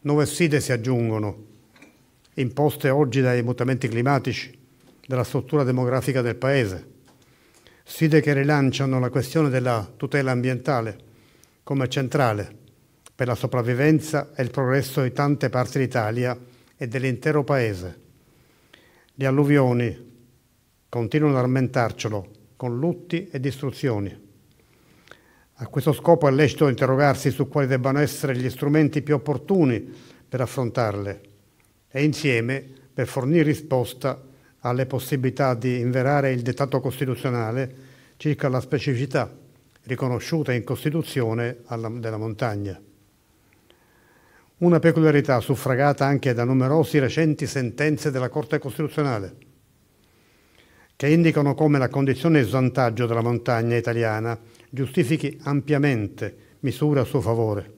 Nuove sfide si aggiungono, imposte oggi dai mutamenti climatici, dalla struttura demografica del Paese, sfide che rilanciano la questione della tutela ambientale come centrale per la sopravvivenza e il progresso di tante parti d'Italia e dell'intero Paese. Le alluvioni continuano ad armentarcelo con lutti e distruzioni. A questo scopo è lecito interrogarsi su quali debbano essere gli strumenti più opportuni per affrontarle e insieme per fornire risposta alle possibilità di inverare il dettato costituzionale circa la specificità riconosciuta in Costituzione alla, della montagna. Una peculiarità suffragata anche da numerosi recenti sentenze della Corte Costituzionale, che indicano come la condizione di svantaggio della montagna italiana giustifichi ampiamente misure a suo favore.